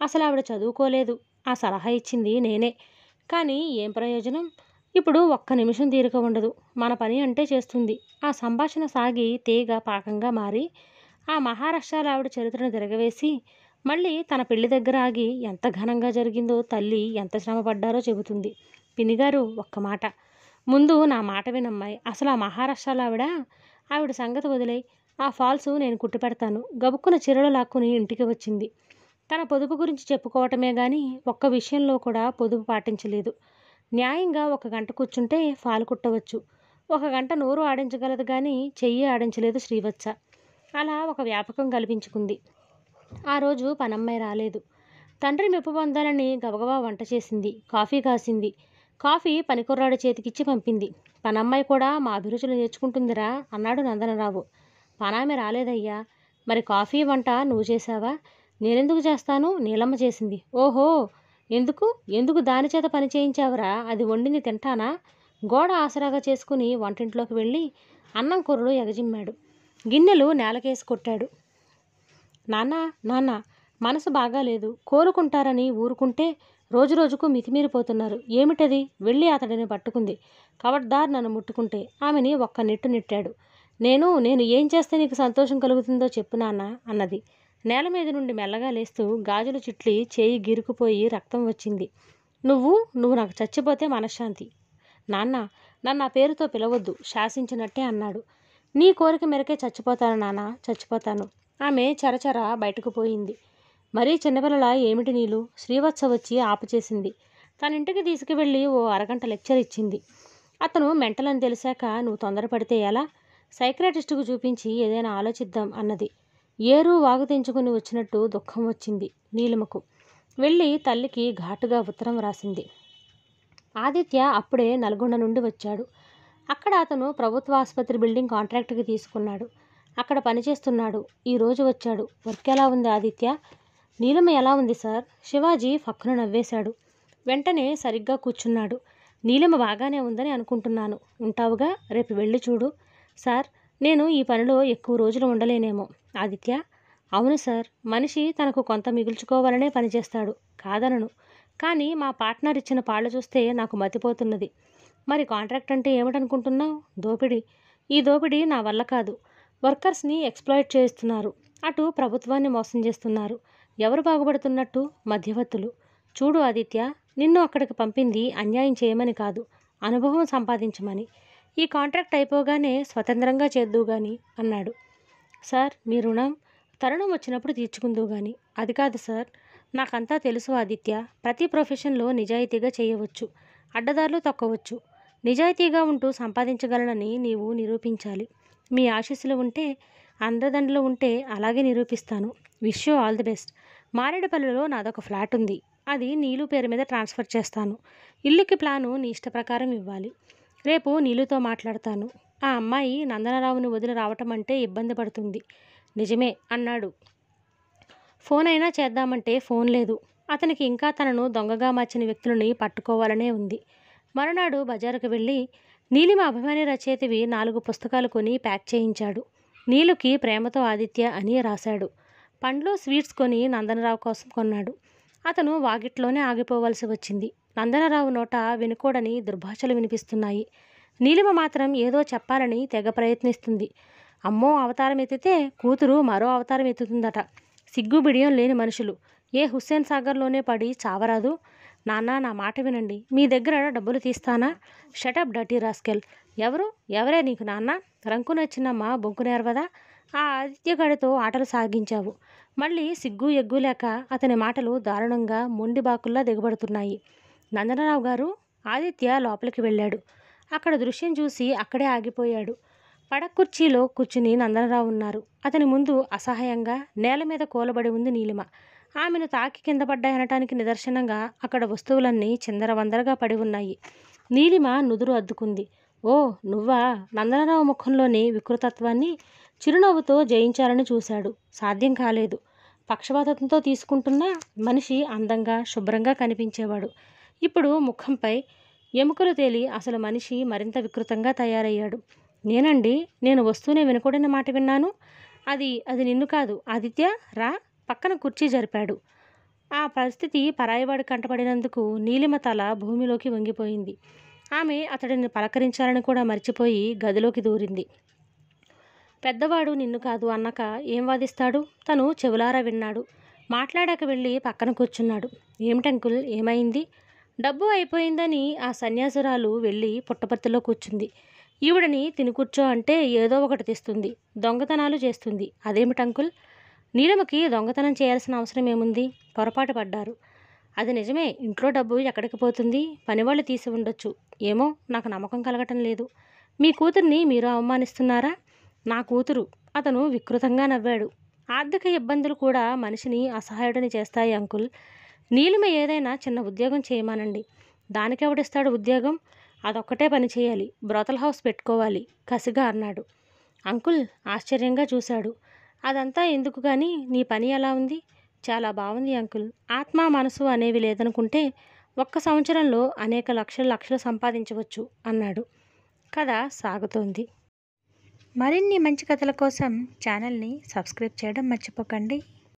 [SPEAKER 1] అసలు ఆవిడ చదువుకోలేదు ఆ సలహా ఇచ్చింది నేనే కానీ ఏం ప్రయోజనం ఇప్పుడు ఒక్క నిమిషం తీరిక ఉండదు మన పని అంటే చేస్తుంది ఆ సంభాషణ సాగి తీగ పాకంగా మారి ఆ మహారాష్ట్రాల ఆవిడ చరిత్రను తిరగవేసి మళ్ళీ తన పెళ్లి దగ్గర ఆగి ఎంత ఘనంగా జరిగిందో తల్లి ఎంత శ్రమపడ్డారో చెబుతుంది పినిగారు ఒక్క మాట ముందు నా మాట వినమ్మాయి అసలు ఆ మహారాష్ట్రలో ఆవిడ ఆవిడ సంగతి వదిలే ఆ ఫాల్స్ నేను పెడతాను గబుక్కున చీరలు లాక్కుని ఇంటికి వచ్చింది తన పొదుపు గురించి చెప్పుకోవటమే కానీ ఒక్క విషయంలో కూడా పొదుపు పాటించలేదు న్యాయంగా ఒక గంట కూర్చుంటే ఫాలు కుట్టవచ్చు ఒక గంట నోరు ఆడించగలదు కానీ చెయ్యి ఆడించలేదు శ్రీవత్స అలా ఒక వ్యాపకం కల్పించుకుంది ఆ రోజు పనమ్మాయి రాలేదు తండ్రి మెప్పు పొందాలని గబగబా వంట చేసింది కాఫీ కాసింది కాఫీ పనికొర్రాడు చేతికిచ్చి పంపింది పనమ్మాయి కూడా మా అభిరుచులు నేర్చుకుంటుందిరా అన్నాడు నందనరావు పనామె రాలేదయ్యా మరి కాఫీ వంట నువ్వు చేసావా నేనెందుకు చేస్తాను నీలమ్మ చేసింది ఓహో ఎందుకు ఎందుకు దాని చేత పని చేయించావురా అది వండింది తింటానా గోడ ఆసరాగా చేసుకుని వంటింట్లోకి వెళ్ళి అన్నం కూరలు ఎగజిమ్మాడు గిన్నెలు నేలకేసి కొట్టాడు నాన్న నాన్న మనసు బాగాలేదు కోరుకుంటారని ఊరుకుంటే రోజురోజుకు మితిమీరిపోతున్నారు ఏమిటది వెళ్ళి అతడిని పట్టుకుంది కవడ్దార్ నన్ను ముట్టుకుంటే ఆమెని ఒక్క నెట్టు నెట్టాడు నేను నేను ఏం చేస్తే నీకు సంతోషం కలుగుతుందో చెప్పు నాన్న అన్నది నేల మీద నుండి మెల్లగా లేస్తూ గాజులు చిట్లి చేయి గిరుకుపోయి రక్తం వచ్చింది నువ్వు నువ్వు నాకు చచ్చిపోతే మనశ్శాంతి నాన్న నన్ను నా పేరుతో పిలవద్దు శాసించినట్టే అన్నాడు నీ కోరిక మేరకే చచ్చిపోతాను నాన్న చచ్చిపోతాను ఆమె చరచర బయటకు పోయింది మరీ చిన్నపిల్లల ఏమిటి నీళ్ళు శ్రీవత్స వచ్చి ఆపచేసింది తన ఇంటికి తీసుకువెళ్ళి ఓ అరగంట లెక్చర్ ఇచ్చింది అతను మెంటల్ అని తెలిసాక నువ్వు తొందరపడితే ఎలా సైక్రాటిస్టుకు చూపించి ఏదైనా ఆలోచిద్దాం అన్నది ఏరు వాగు తెంచుకుని వచ్చినట్టు దుఃఖం వచ్చింది నీలిమకు వెళ్ళి తల్లికి ఘాటుగా ఉత్తరం రాసింది ఆదిత్య అప్పుడే నల్గొండ నుండి వచ్చాడు అక్కడ అతను ప్రభుత్వ ఆసుపత్రి బిల్డింగ్ కాంట్రాక్ట్కి తీసుకున్నాడు అక్కడ పనిచేస్తున్నాడు ఈరోజు వచ్చాడు వర్క్ ఎలా ఉంది ఆదిత్య నీలమ ఎలా ఉంది సార్ శివాజీ ఫక్కున నవ్వేశాడు వెంటనే సరిగ్గా కూర్చున్నాడు నీలమ బాగానే ఉందని అనుకుంటున్నాను ఉంటావుగా రేపు వెళ్ళి చూడు సార్ నేను ఈ పనిలో ఎక్కువ రోజులు ఉండలేనేమో ఆదిత్య అవును సార్ మనిషి తనకు కొంత మిగుల్చుకోవాలనే పనిచేస్తాడు కాదనను కానీ మా పార్ట్నర్ ఇచ్చిన పాళ్ళు చూస్తే నాకు మతిపోతున్నది మరి కాంట్రాక్ట్ అంటే ఏమిటనుకుంటున్నావు దోపిడీ ఈ దోపిడీ నా వల్ల కాదు వర్కర్స్ని ఎక్స్ప్లాయిట్ చేస్తున్నారు అటు ప్రభుత్వాన్ని మోసం చేస్తున్నారు ఎవరు బాగుపడుతున్నట్టు మధ్యవర్తులు చూడు ఆదిత్య నిన్ను అక్కడికి పంపింది అన్యాయం చేయమని కాదు అనుభవం సంపాదించమని ఈ కాంట్రాక్ట్ అయిపోగానే స్వతంత్రంగా చేద్దు గాని అన్నాడు సార్ మీ రుణం తరుణం వచ్చినప్పుడు తీర్చుకుందు గాని అది కాదు సార్ నాకంతా తెలుసు ఆదిత్య ప్రతి ప్రొఫెషన్లో నిజాయితీగా చేయవచ్చు అడ్డదారులు తొక్కవచ్చు నిజాయితీగా ఉంటూ సంపాదించగలనని నీవు నిరూపించాలి మీ ఆశీస్సులు ఉంటే అందదండలు ఉంటే అలాగే నిరూపిస్తాను wish you all the best మారేడుపల్లిలో నాదొక ఫ్లాట్ ఉంది అది నీలు పేరు మీద ట్రాన్స్ఫర్ చేస్తాను ఇల్లుకి ప్లాను నీ ఇష్ట ప్రకారం ఇవ్వాలి రేపు నీలుతో మాట్లాడతాను ఆ అమ్మాయి నందనరావుని వదిలి రావటం అంటే ఇబ్బంది పడుతుంది నిజమే అన్నాడు ఫోన్ అయినా చేద్దామంటే ఫోన్ లేదు అతనికి ఇంకా తనను దొంగగా మార్చిన వ్యక్తులని పట్టుకోవాలనే ఉంది మరునాడు బజారుకు వెళ్ళి నీలిమ అభిమాని రచయితవి నాలుగు పుస్తకాలు కొని ప్యాక్ చేయించాడు నీలుకి ప్రేమతో ఆదిత్య అని రాశాడు పండ్లు స్వీట్స్ కొని నందనరావు కోసం కొన్నాడు అతను వాకిట్లోనే ఆగిపోవలసి వచ్చింది నందనరావు నోట వినుకోడని దుర్భాషలు వినిపిస్తున్నాయి నీలిమ మాత్రం ఏదో చెప్పాలని తెగ ప్రయత్నిస్తుంది అమ్మో అవతారం ఎత్తితే కూతురు మరో అవతారం ఎత్తుతుందట సిగ్గు బిడియం లేని మనుషులు ఏ హుస్సేన్ సాగర్లోనే పడి చావరాదు నాన్న నా మాట వినండి మీ దగ్గర డబ్బులు తీస్తానా షటప్ డటీ రాస్కెల్ ఎవరు ఎవరే నీకు నాన్న రంకు నచ్చినమ్మ బొంకు నేర్వదా ఆ ఆదిత్యగాడితో ఆటలు సాగించావు మళ్ళీ సిగ్గు ఎగ్గు లేక అతని మాటలు దారుణంగా మొండి బాకుల్లా దిగబడుతున్నాయి నందనరావు గారు ఆదిత్య లోపలికి వెళ్ళాడు అక్కడ దృశ్యం చూసి అక్కడే ఆగిపోయాడు పడకుర్చీలో కుర్చీలో కూర్చుని నందనరావు ఉన్నారు అతని ముందు అసహాయంగా నేల మీద కూలబడి ఉంది నీలిమ ఆమెను తాకి కింద పడ్డాయనటానికి నిదర్శనంగా అక్కడ వస్తువులన్నీ చిందరవందరగా పడి ఉన్నాయి నీలిమ నుదురు అద్దుకుంది ఓ నువ్వా నందనరావు ముఖంలోని వికృతత్వాన్ని చిరునవ్వుతో జయించాలని చూశాడు సాధ్యం కాలేదు పక్షపాతంతో తీసుకుంటున్న మనిషి అందంగా శుభ్రంగా కనిపించేవాడు ఇప్పుడు ముఖంపై ఎముకలు తేలి అసలు మనిషి మరింత వికృతంగా తయారయ్యాడు నేనండి నేను వస్తూనే వినకూడని మాట విన్నాను అది అది నిన్ను కాదు ఆదిత్య రా పక్కన కుర్చీ జరిపాడు ఆ పరిస్థితి పరాయివాడు కంటపడినందుకు నీలిమ తల భూమిలోకి వంగిపోయింది ఆమె అతడిని పలకరించాలని కూడా మర్చిపోయి గదిలోకి దూరింది పెద్దవాడు నిన్ను కాదు అన్నాక ఏం వాదిస్తాడు తను చెవులారా విన్నాడు మాట్లాడాక వెళ్ళి పక్కన కూర్చున్నాడు ఏమిటంకుల్ ఏమైంది డబ్బు అయిపోయిందని ఆ సన్యాసురాలు వెళ్ళి పుట్టపర్తిలో కూర్చుంది ఈవిడని తినుకూర్చో అంటే ఏదో ఒకటి తెస్తుంది దొంగతనాలు చేస్తుంది అదేమిటంకుల్ నీలమకి దొంగతనం చేయాల్సిన అవసరం ఏముంది పొరపాటు పడ్డారు అది నిజమే ఇంట్లో డబ్బు ఎక్కడికి పోతుంది పనివాళ్ళు తీసి ఉండొచ్చు ఏమో నాకు నమ్మకం కలగటం లేదు మీ కూతుర్ని మీరు అవమానిస్తున్నారా నా కూతురు అతను వికృతంగా నవ్వాడు ఆర్థిక ఇబ్బందులు కూడా మనిషిని అసహాయుడిని చేస్తాయి అంకుల్ నీలిమ ఏదైనా చిన్న ఉద్యోగం చేయమానండి దానికెవడిస్తాడు ఉద్యోగం అదొక్కటే పని చేయాలి బ్రోతల్ హౌస్ పెట్టుకోవాలి కసిగా అన్నాడు అంకుల్ ఆశ్చర్యంగా చూశాడు అదంతా ఎందుకు కానీ నీ పని ఎలా ఉంది చాలా బాగుంది అంకుల్ ఆత్మ మనసు అనేవి లేదనుకుంటే ఒక్క సంవత్సరంలో అనేక లక్షల లక్షలు సంపాదించవచ్చు అన్నాడు కథ సాగుతోంది మరిన్ని మంచి కథల కోసం ఛానల్ని సబ్స్క్రైబ్ చేయడం మర్చిపోకండి